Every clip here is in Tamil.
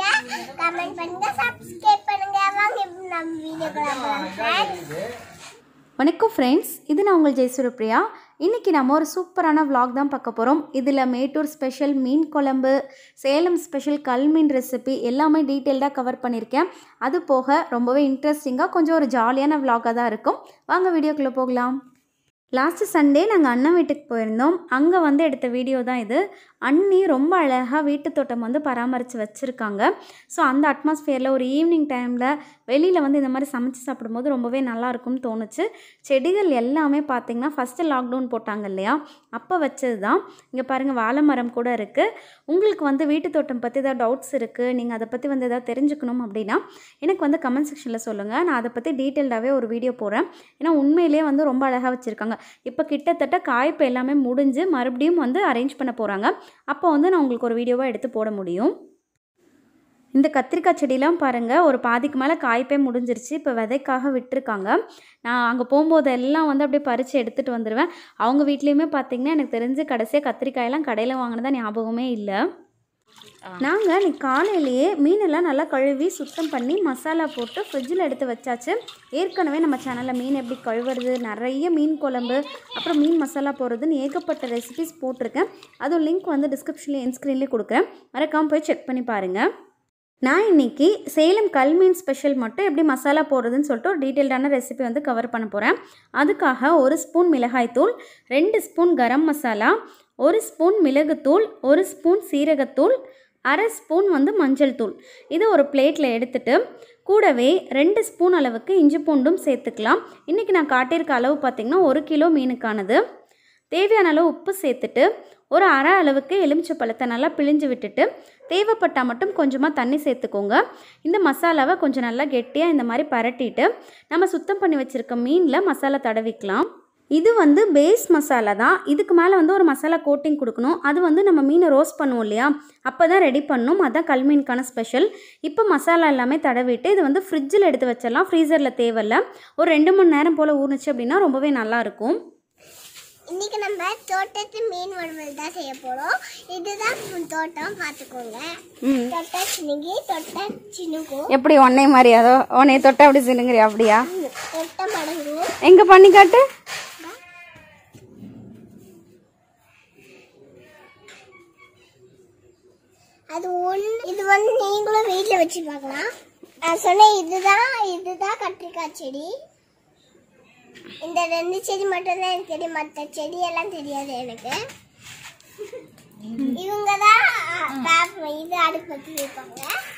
பண்ணுங்க கமெண்ட் பண்ணுங்க சப்ஸ்கிரைப் பண்ணுங்க வாங்க நம்ம வீடியோக்குள்ள வணக்கம் ஃப்ரெண்ட்ஸ் இது நான் உங்கள் ஜெயசூரப்ரியா இன்றைக்கி நம்ம ஒரு சூப்பரான விளாக் தான் பார்க்க போகிறோம் இதில் மேட்டூர் ஸ்பெஷல் மீன் குழம்பு சேலம் ஸ்பெஷல் கல் மீன் ரெசிபி எல்லாமே டீட்டெயில்டாக கவர் பண்ணியிருக்கேன் அது போக ரொம்பவே இன்ட்ரெஸ்டிங்காக கொஞ்சம் ஒரு ஜாலியான விளாகாக தான் இருக்கும் வாங்க வீடியோக்குள்ளே போகலாம் லாஸ்ட்டு சண்டே நாங்கள் அண்ணன் வீட்டுக்கு போயிருந்தோம் அங்கே வந்து எடுத்த வீடியோ தான் இது அண்ணி ரொம்ப அழகாக வீட்டு தோட்டம் வந்து பராமரித்து வச்சுருக்காங்க ஸோ அந்த அட்மாஸ்ஃபியரில் ஒரு ஈவினிங் டைமில் வெளியில் வந்து இந்த மாதிரி சமைச்சு சாப்பிடும்போது ரொம்பவே நல்லாயிருக்கும்னு தோணுச்சு செடிகள் எல்லாமே பார்த்திங்கன்னா ஃபஸ்ட்டு லாக்டவுன் போட்டாங்க இல்லையா அப்போ வச்சது தான் இங்கே பாருங்கள் வாழை மரம் கூட இருக்குது உங்களுக்கு வந்து வீட்டு தோட்டம் பற்றி ஏதாவது டவுட்ஸ் இருக்குது நீங்கள் அதை பற்றி வந்து எதாவது தெரிஞ்சுக்கணும் அப்படின்னா எனக்கு வந்து கமெண்ட் செக்ஷனில் சொல்லுங்கள் நான் அதை பற்றி டீட்டெயில்டாகவே ஒரு வீடியோ போடுறேன் ஏன்னா உண்மையிலேயே வந்து ரொம்ப அழகாக வச்சுருக்காங்க இப்போ கிட்டத்தட்ட காய்ப்பு எல்லாமே முடிஞ்சு மறுபடியும் வந்து அரேஞ்ச் பண்ண போகிறாங்க அப்போ வந்து நான் உங்களுக்கு ஒரு வீடியோவாக எடுத்து போட முடியும் இந்த கத்திரிக்காய் செடியெலாம் பாருங்கள் ஒரு பாதிக்கு மேலே காய்ப்பே முடிஞ்சிருச்சு இப்போ விதைக்காக விட்டுருக்காங்க நான் அங்கே போகும்போது எல்லாம் வந்து அப்படியே பறித்து எடுத்துகிட்டு வந்துடுவேன் அவங்க வீட்லேயுமே பார்த்திங்கன்னா எனக்கு தெரிஞ்சு கடைசியாக கத்திரிக்காயெல்லாம் கடையில் வாங்கினதான் ஞாபகமே இல்லை நாங்கள் நீ காலையிலேயே மீனெல்லாம் நல்லா கழுவி சுத்தம் பண்ணி மசாலா போட்டு ஃப்ரிட்ஜில் எடுத்து வச்சாச்சு ஏற்கனவே நம்ம சேனலில் மீன் எப்படி கழுவுறது நிறைய மீன் குழம்பு அப்புறம் மீன் மசாலா போடுறதுன்னு ஏகப்பட்ட ரெசிபிஸ் போட்டிருக்கேன் அதுவும் லிங்க் வந்து டிஸ்கிரிப்ஷன்லேயே என் ஸ்க்ரீன்லேயே கொடுக்குறேன் மறக்காமல் போய் செக் பண்ணி பாருங்கள் நான் இன்றைக்கி சேலம் கல்மீன் ஸ்பெஷல் மட்டும் எப்படி மசாலா போடுறதுன்னு சொல்லிட்டு ஒரு டீட்டெயில்டான ரெசிபி வந்து கவர் பண்ண போகிறேன் அதுக்காக ஒரு ஸ்பூன் மிளகாய்த்தூள் ரெண்டு ஸ்பூன் கரம் மசாலா ஒரு ஸ்பூன் மிளகுத்தூள் ஒரு ஸ்பூன் சீரகத்தூள் அரை ஸ்பூன் வந்து மஞ்சள் தூள் இது ஒரு பிளேட்டில் எடுத்துகிட்டு கூடவே ரெண்டு ஸ்பூன் அளவுக்கு இஞ்சி பூண்டும் சேர்த்துக்கலாம் இன்றைக்கி நான் காட்டியிருக்க அளவு பார்த்திங்கன்னா ஒரு கிலோ மீனுக்கானது தேவையான அளவு உப்பு சேர்த்துட்டு ஒரு அரை அளவுக்கு எலுமிச்சை பழத்தை நல்லா பிழிஞ்சு விட்டுட்டு தேவைப்பட்டால் மட்டும் கொஞ்சமாக தண்ணி சேர்த்துக்கோங்க இந்த மசாலாவை கொஞ்சம் நல்லா கெட்டியாக இந்த மாதிரி பரட்டிட்டு நம்ம சுத்தம் பண்ணி வச்சுருக்க மீனில் மசாலா தடவிக்கலாம் இது வந்து பேஸ் மசாலா தான் இதுக்கு மேலே வந்து ஒரு மசாலா கோட்டிங் கொடுக்கணும் அது வந்து நம்ம மீனை ரோஸ்ட் பண்ணுவோம் இல்லையா அப்போ தான் ரெடி பண்ணணும் அதுதான் கல்மீனுக்கான ஸ்பெஷல் இப்போ மசாலா எல்லாமே தடவிட்டு இது வந்து ஃப்ரிட்ஜில் எடுத்து வச்சிடலாம் ஃப்ரீசரில் தேவையில்ல ஒரு ரெண்டு மணி நேரம் போல் ஊறுனுச்சு அப்படின்னா ரொம்பவே நல்லாயிருக்கும் இன்றைக்கி நம்ம தோட்டத்து மீன் வறுவல் தான் செய்ய போகிறோம் இதுதான் தோட்டம் பார்த்துக்கோங்க தோட்டம் சினுங்கி தொட்டா சினுங்கும் எப்படி ஒன்னே மாதிரி அதோ உன்னை தொட்டா அப்படி சினுங்குறியா அப்படியா தோட்டம் மடங்கும் எங்கே பண்ணி காட்டு அது ஒன்று இது வந்து நீங்களும் வீட்டில் வச்சு பார்க்கலாம் நான் சொன்னேன் இதுதான் இதுதான் கத்திரிக்காய் செடி இந்த ரெண்டு செடி தான் எனக்கு தெரியும் மற்ற செடியெல்லாம் தெரியாது எனக்கு இவங்க தான் இது அடுப்பு வைப்பாங்க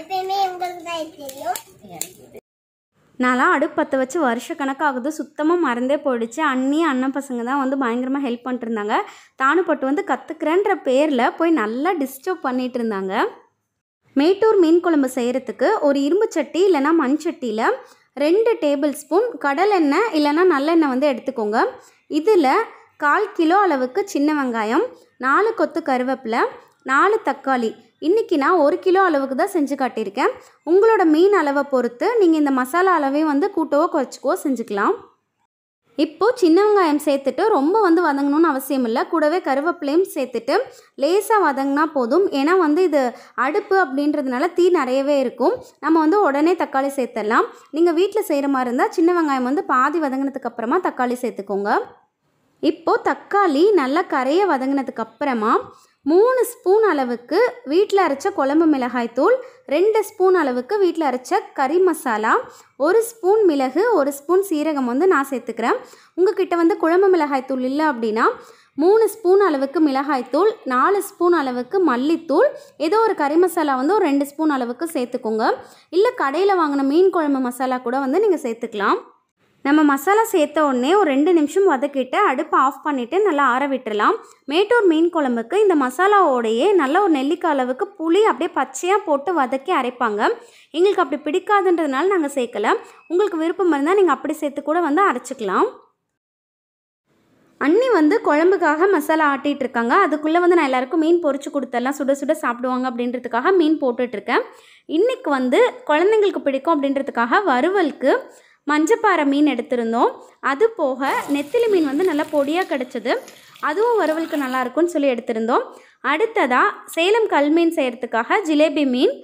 எப்பயுமே இவங்களுக்கு தான் இது தெரியும் நான்லாம் அடுப்பு பற்ற வச்சு வருஷ கணக்காகுது சுத்தமாக மறந்தே போயிடுச்சு அண்ணி அண்ணன் பசங்க தான் வந்து பயங்கரமாக ஹெல்ப் பண்ணிட்டுருந்தாங்க தானுப்பட்டு வந்து கற்றுக்கிறேன்ற பேரில் போய் நல்லா டிஸ்டர்ப் பண்ணிகிட்டு இருந்தாங்க மேட்டூர் மீன் குழம்பு செய்கிறதுக்கு ஒரு இரும்பு சட்டி இல்லைன்னா மண் சட்டியில் ரெண்டு டேபிள் ஸ்பூன் கடலெண்ணெய் இல்லைன்னா நல்லெண்ணெய் வந்து எடுத்துக்கோங்க இதில் கால் கிலோ அளவுக்கு சின்ன வெங்காயம் நாலு கொத்து கருவேப்பிலை நாலு தக்காளி இன்றைக்கி நான் ஒரு கிலோ அளவுக்கு தான் செஞ்சு காட்டியிருக்கேன் உங்களோட மீன் அளவை பொறுத்து நீங்கள் இந்த மசாலா அளவையும் வந்து கூட்டவோ குறைச்சிக்கவோ செஞ்சுக்கலாம் இப்போது சின்ன வெங்காயம் சேர்த்துட்டு ரொம்ப வந்து வதங்கணும்னு அவசியம் இல்லை கூடவே கருவேப்பிலையும் சேர்த்துட்டு லேசாக வதங்கினா போதும் ஏன்னா வந்து இது அடுப்பு அப்படின்றதுனால தீ நிறையவே இருக்கும் நம்ம வந்து உடனே தக்காளி சேர்த்துடலாம் நீங்கள் வீட்டில் செய்கிற மாதிரி இருந்தால் சின்ன வெங்காயம் வந்து பாதி வதங்கினதுக்கு அப்புறமா தக்காளி சேர்த்துக்கோங்க இப்போது தக்காளி நல்லா கரையை வதங்கினதுக்கு அப்புறமா மூணு ஸ்பூன் அளவுக்கு வீட்டில் அரைச்ச குழம்பு மிளகாய் தூள் ரெண்டு ஸ்பூன் அளவுக்கு வீட்டில் அரைச்ச கறி மசாலா ஒரு ஸ்பூன் மிளகு ஒரு ஸ்பூன் சீரகம் வந்து நான் சேர்த்துக்கிறேன் உங்ககிட்ட வந்து குழம்பு மிளகாய் தூள் இல்லை அப்படின்னா மூணு ஸ்பூன் அளவுக்கு மிளகாய் தூள் நாலு ஸ்பூன் அளவுக்கு மல்லித்தூள் ஏதோ ஒரு கறி மசாலா வந்து ஒரு ரெண்டு ஸ்பூன் அளவுக்கு சேர்த்துக்கோங்க இல்லை கடையில் வாங்கின மீன் குழம்பு மசாலா கூட வந்து நீங்கள் சேர்த்துக்கலாம் நம்ம மசாலா சேர்த்த உடனே ஒரு ரெண்டு நிமிஷம் வதக்கிட்டு அடுப்பை ஆஃப் பண்ணிவிட்டு நல்லா ஆற விட்டுடலாம் மேட்டூர் மீன் குழம்புக்கு இந்த மசாலாவோடையே நல்ல ஒரு நெல்லிக்காய் அளவுக்கு புளி அப்படியே பச்சையாக போட்டு வதக்கி அரைப்பாங்க எங்களுக்கு அப்படி பிடிக்காதுன்றதுனால நாங்கள் சேர்க்கலை உங்களுக்கு விருப்பம் இருந்தால் நீங்கள் அப்படி சேர்த்து கூட வந்து அரைச்சிக்கலாம் அண்ணி வந்து குழம்புக்காக மசாலா ஆட்டிகிட்டு இருக்காங்க அதுக்குள்ளே வந்து நான் எல்லாருக்கும் மீன் பொறிச்சு கொடுத்தெல்லாம் சுட சுட சாப்பிடுவாங்க அப்படின்றதுக்காக மீன் போட்டுட்ருக்கேன் இன்றைக்கி வந்து குழந்தைங்களுக்கு பிடிக்கும் அப்படின்றதுக்காக வறுவலுக்கு மஞ்சப்பாறை மீன் எடுத்திருந்தோம் அது போக நெத்திலி மீன் வந்து நல்லா பொடியாக கிடச்சிது அதுவும் வறுவலுக்கு நல்லாயிருக்கும்னு சொல்லி எடுத்திருந்தோம் அடுத்ததாக சேலம் கல்மீன் செய்கிறதுக்காக ஜிலேபி மீன்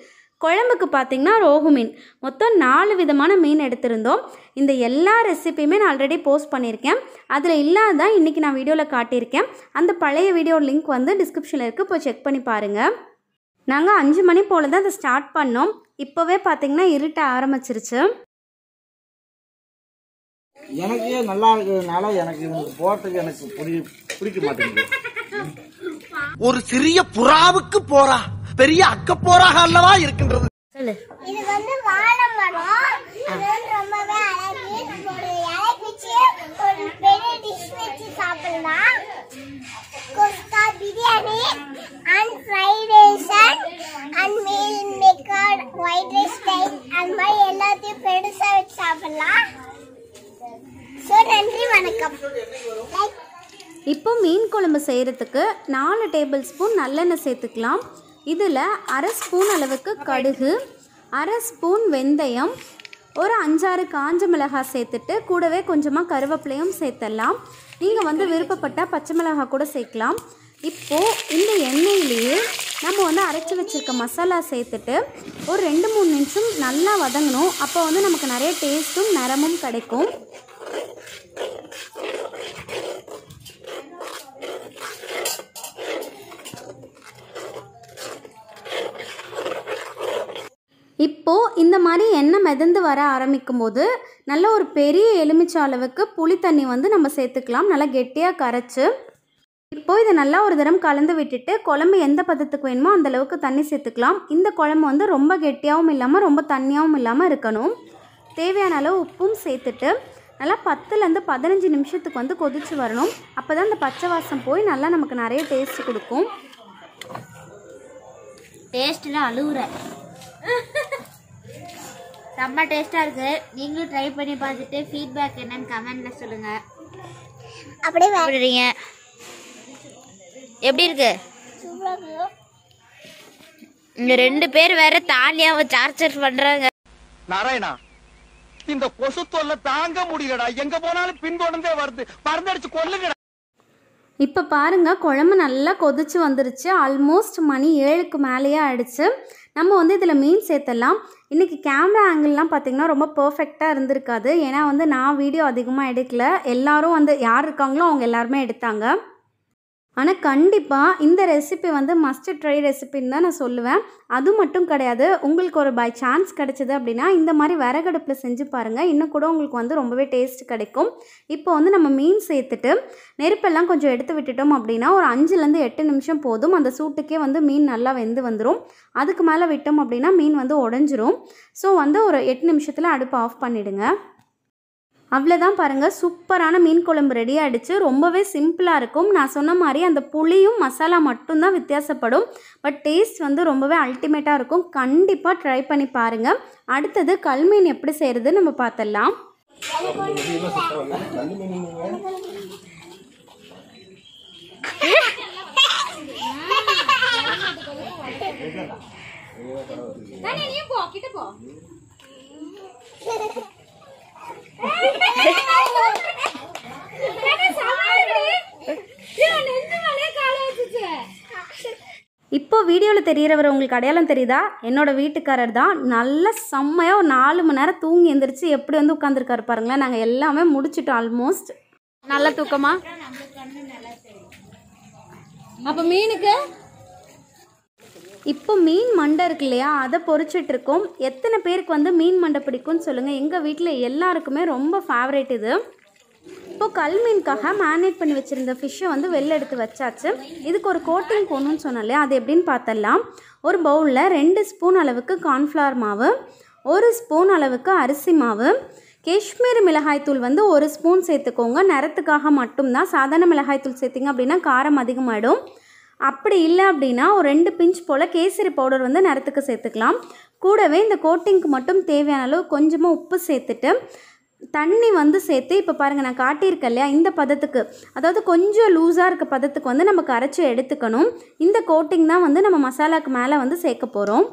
குழம்புக்கு பார்த்திங்கன்னா ரோகு மீன் மொத்தம் நாலு விதமான மீன் எடுத்திருந்தோம் இந்த எல்லா ரெசிப்பியுமே நான் ஆல்ரெடி போஸ்ட் பண்ணியிருக்கேன் அதில் இல்லாதான் இன்றைக்கி நான் வீடியோவில் காட்டியிருக்கேன் அந்த பழைய வீடியோ லிங்க் வந்து டிஸ்கிரிப்ஷனில் இருக்குது போய் செக் பண்ணி பாருங்கள் நாங்கள் அஞ்சு மணி போல் தான் அதை ஸ்டார்ட் பண்ணோம் இப்போவே பார்த்திங்கன்னா இருட்ட ஆரம்பிச்சிருச்சு எனக்கே நல்லா இருக்கிறதுனால எனக்கு இவங்க போகிறதுக்கு எனக்கு பிடிக்க மாட்டேங்குது ஒரு சிறிய புறாவுக்கு போறா பெரிய அக்க போறாக அல்லவா இருக்கின்றது சொல்லு பிரியாணி அண்ட் அண்ட் அந்த மாதிரி எல்லாத்தையும் வச்சு சாப்பிடலாம் இப்போ மீன் குழம்பு செய்கிறதுக்கு நாலு டேபிள் ஸ்பூன் நல்லெண்ணெய் சேர்த்துக்கலாம் இதில் அரை ஸ்பூன் அளவுக்கு கடுகு அரை ஸ்பூன் வெந்தயம் ஒரு அஞ்சாறு காஞ்ச மிளகாய் சேர்த்துட்டு கூடவே கொஞ்சமாக கருவேப்பிலையும் சேர்த்துடலாம் நீங்கள் வந்து விருப்பப்பட்டால் பச்சை மிளகாய் கூட சேர்க்கலாம் இப்போது இந்த எண்ணெயிலேயே நம்ம வந்து அரைச்சி வச்சுருக்க மசாலா சேர்த்துட்டு ஒரு ரெண்டு மூணு நிமிஷம் நல்லா வதங்கணும் அப்போ வந்து நமக்கு நிறைய டேஸ்ட்டும் நிறமும் கிடைக்கும் மாதிரி எண்ணெய் மிதந்து வர ஆரம்பிக்கும் போது நல்ல ஒரு பெரிய எலுமிச்சை அளவுக்கு புளி தண்ணி வந்து நம்ம சேர்த்துக்கலாம் நல்லா கெட்டியாக கரைச்சி இப்போ இதை நல்லா ஒரு தரம் கலந்து விட்டுட்டு குழம்பு எந்த பதத்துக்கு வேணுமோ அந்தளவுக்கு தண்ணி சேர்த்துக்கலாம் இந்த குழம்பு வந்து ரொம்ப கெட்டியாகவும் இல்லாமல் ரொம்ப தண்ணியாகவும் இல்லாமல் இருக்கணும் தேவையான அளவு உப்பும் சேர்த்துட்டு நல்லா பத்துலேருந்து பதினஞ்சு நிமிஷத்துக்கு வந்து கொதித்து வரணும் அப்போ தான் அந்த பச்சை வாசம் போய் நல்லா நமக்கு நிறைய டேஸ்ட் கொடுக்கும் டேஸ்ட்டில் அழுகுற ரொம்ப டேஸ்டா இருக்கு நீங்களும் ட்ரை பண்ணி பார்த்துட்டு ஃபீட்பேக் என்னன்னு கமெண்ட்ல சொல்லுங்க அப்படியே வாங்குறீங்க எப்படி இருக்கு இந்த ரெண்டு பேர் வேற தாலியாவ சார்ஜர் பண்றாங்க நாராயணா இந்த கொசு தொல்லை தாங்க முடியலடா எங்க போனாலும் பின் தொடர்ந்தே வருது பறந்தடிச்சு கொல்லுங்க இப்போ பாருங்கள் குழம்பு நல்லா கொதிச்சு வந்துருச்சு ஆல்மோஸ்ட் மணி ஏழுக்கு மேலேயே ஆயிடுச்சு நம்ம வந்து இதில் மீன் சேர்த்தலாம் இன்றைக்கி கேமரா ஆங்கிள்லாம் பார்த்திங்கன்னா ரொம்ப பர்ஃபெக்டாக இருந்திருக்காது ஏன்னா வந்து நான் வீடியோ அதிகமாக எடுக்கல எல்லோரும் வந்து யார் இருக்காங்களோ அவங்க எல்லாருமே எடுத்தாங்க ஆனால் கண்டிப்பாக இந்த ரெசிபி வந்து மஸ்ட் ட்ரை ரெசிபின்னு தான் நான் சொல்லுவேன் அது மட்டும் கிடையாது உங்களுக்கு ஒரு பை சான்ஸ் கிடச்சிது அப்படின்னா இந்த மாதிரி விறகடுப்பில் செஞ்சு பாருங்கள் இன்னும் கூட உங்களுக்கு வந்து ரொம்பவே டேஸ்ட் கிடைக்கும் இப்போ வந்து நம்ம மீன் சேர்த்துட்டு நெருப்பெல்லாம் கொஞ்சம் எடுத்து விட்டுட்டோம் அப்படின்னா ஒரு அஞ்சுலேருந்து எட்டு நிமிஷம் போதும் அந்த சூட்டுக்கே வந்து மீன் நல்லா வெந்து வந்துடும் அதுக்கு மேலே விட்டோம் அப்படின்னா மீன் வந்து உடஞ்சிரும் ஸோ வந்து ஒரு எட்டு நிமிஷத்தில் அடுப்பு ஆஃப் பண்ணிவிடுங்க அவ்வளோதான் பாருங்கள் சூப்பரான மீன் குழம்பு ரெடி ஆகிடுச்சு ரொம்பவே சிம்பிளாக இருக்கும் நான் சொன்ன மாதிரி அந்த புளியும் மசாலா மட்டும்தான் வித்தியாசப்படும் பட் டேஸ்ட் வந்து ரொம்பவே அல்டிமேட்டாக இருக்கும் கண்டிப்பாக ட்ரை பண்ணி பாருங்கள் அடுத்தது கல் மீன் எப்படி செய்கிறது நம்ம பார்த்துடலாம் போ கிட்ட போ வீடியோவில் தெரிகிறவர் உங்களுக்கு அடையாளம் தெரியுதா என்னோடய வீட்டுக்காரர் தான் நல்லா செம்மையாக ஒரு நாலு மணி நேரம் தூங்கி எந்திரிச்சு எப்படி வந்து உட்காந்துருக்காரு பாருங்களேன் நாங்கள் எல்லாமே முடிச்சிட்டோம் ஆல்மோஸ்ட் நல்ல தூக்கமா அப்போ மீனுக்கு இப்போ மீன் மண்டை இருக்கு இல்லையா அதை பொறிச்சிட்ருக்கோம் எத்தனை பேருக்கு வந்து மீன் மண்டை பிடிக்கும்னு சொல்லுங்கள் எங்கள் வீட்டில் எல்லாருக்குமே ரொம்ப ஃபேவரேட் இது இப்போ கல்மீனுக்காக மேனேட் பண்ணி வச்சுருந்த ஃபிஷ்ஷை வந்து வெளில எடுத்து வச்சாச்சு இதுக்கு ஒரு கோட்டிங் போகணும்னு சொன்னாலே அது எப்படின்னு பார்த்தலாம் ஒரு பவுலில் ரெண்டு ஸ்பூன் அளவுக்கு கார்ன்ஃப்ளவர் மாவு ஒரு ஸ்பூன் அளவுக்கு அரிசி மாவு காஷ்மீர் மிளகாய்த்தூள் வந்து ஒரு ஸ்பூன் சேர்த்துக்கோங்க நிறத்துக்காக மட்டும்தான் சாதாரண மிளகாய்த்தூள் சேர்த்திங்க அப்படின்னா காரம் அதிகமாகிடும் அப்படி இல்லை அப்படின்னா ஒரு ரெண்டு பிஞ்ச் போல் கேசரி பவுடர் வந்து நிறத்துக்கு சேர்த்துக்கலாம் கூடவே இந்த கோட்டிங்க்கு மட்டும் தேவையான அளவு கொஞ்சமாக உப்பு சேர்த்துட்டு தண்ணி வந்து சேர்த்து இப்போ பாருங்கள் நான் காட்டியிருக்கேன் இல்லையா இந்த பதத்துக்கு அதாவது கொஞ்சம் லூஸாக இருக்க பதத்துக்கு வந்து நம்ம கரைச்சி எடுத்துக்கணும் இந்த கோட்டிங் தான் வந்து நம்ம மசாலாவுக்கு மேலே வந்து சேர்க்க போகிறோம்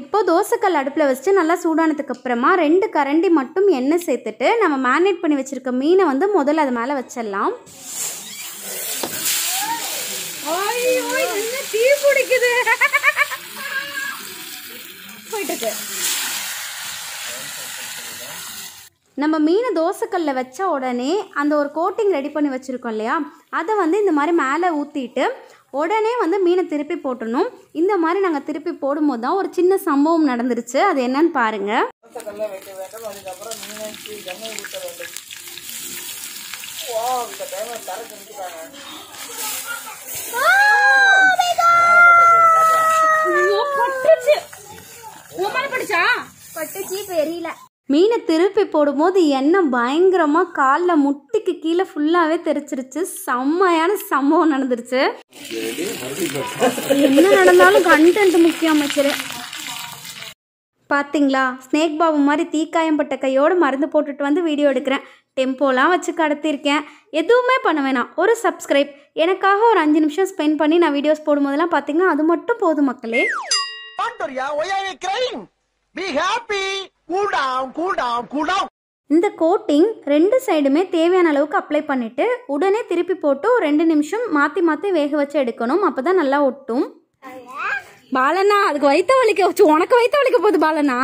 இப்போது தோசைக்கல் அடுப்பில் வச்சுட்டு நல்லா சூடானதுக்கு அப்புறமா ரெண்டு கரண்டி மட்டும் எண்ணெய் சேர்த்துட்டு நம்ம மேரினேட் பண்ணி வச்சுருக்க மீனை வந்து முதல்ல அது மேலே வச்சிடலாம் போயிட்டு நம்ம மீனை தோசைக்கல்ல வச்ச உடனே அந்த ஒரு கோட்டிங் ரெடி பண்ணி வச்சுருக்கோம் இல்லையா அதை வந்து இந்த மாதிரி மேலே ஊற்றிட்டு உடனே வந்து மீனை திருப்பி போட்டணும் இந்த மாதிரி நாங்கள் திருப்பி போடும்போது தான் ஒரு சின்ன சம்பவம் நடந்துருச்சு அது என்னன்னு பாருங்கள் இந்த டைம் தர செஞ்சுட்டாங்க மீனை திருப்பி போடும்போது எண்ணெய் பயங்கரமாக காலில் முட்டிக்கு கீழே ஃபுல்லாகவே தெரிச்சிருச்சு செம்மையான சம்பவம் நடந்துருச்சு என்ன நடந்தாலும் கண்டென்ட் முக்கியம் அமைச்சர் பார்த்தீங்களா ஸ்னேக் பாபு மாதிரி தீக்காயம் பட்ட கையோடு மருந்து போட்டுட்டு வந்து வீடியோ எடுக்கிறேன் டெம்போலாம் வச்சு கடத்தியிருக்கேன் எதுவுமே பண்ண வேணாம் ஒரு சப்ஸ்கிரைப் எனக்காக ஒரு அஞ்சு நிமிஷம் ஸ்பெண்ட் பண்ணி நான் வீடியோஸ் போடும்போதெல்லாம் பார்த்தீங்கன்னா அது மட்டும் போதும் மக்களே Be happy! இந்த கோட்டிங் ரெண்டு சைடுமே தேவையான அளவுக்கு அப்ளை பண்ணிவிட்டு உடனே திருப்பி போட்டு ரெண்டு நிமிஷம் மாற்றி மாற்றி வேக வச்சு எடுக்கணும் அப்பதான் நல்லா ஒட்டும் பாலனா அதுக்கு வைத்த வலிக்க வச்சு உனக்கு வைத்த வலிக்க போகுது பாலனா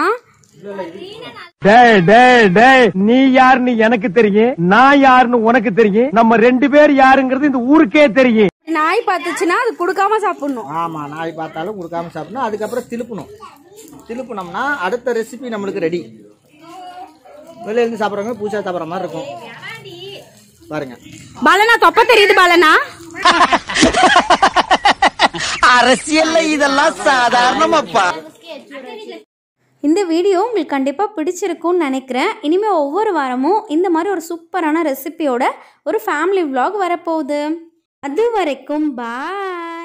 டேய் டேய் நீ யாருன்னு எனக்கு தெரியும் நான் யாருன்னு உனக்கு தெரியும் நம்ம ரெண்டு பேர் யாருங்கிறது இந்த ஊருக்கே தெரியும் நாய் பார்த்துச்சுன்னா அது கொடுக்காம சாப்பிடணும் ஆமா நாய் பார்த்தாலும் கொடுக்காம சாப்பிடணும் அதுக்கப்புறம் திருப்பணும் திருப்பினோம்னா அடுத்த ரெசிபி நம்மளுக்கு ரெடி வெளியில இருந்து சாப்பிடுறவங்க பூசா சாப்பிட்ற மாதிரி இருக்கும் பாருங்க பாலனா தொப்ப தெரியுது பாலனா அரசியல்ல இதெல்லாம் சாதாரணமாப்பா இந்த வீடியோ உங்களுக்கு கண்டிப்பாக பிடிச்சிருக்கும்னு நினைக்கிறேன் இனிமேல் ஒவ்வொரு வாரமும் இந்த மாதிரி ஒரு சூப்பரான ரெசிபியோட ஒரு ஃபேமிலி விலாக் வரப்போகுது அது வரைக்கும் பா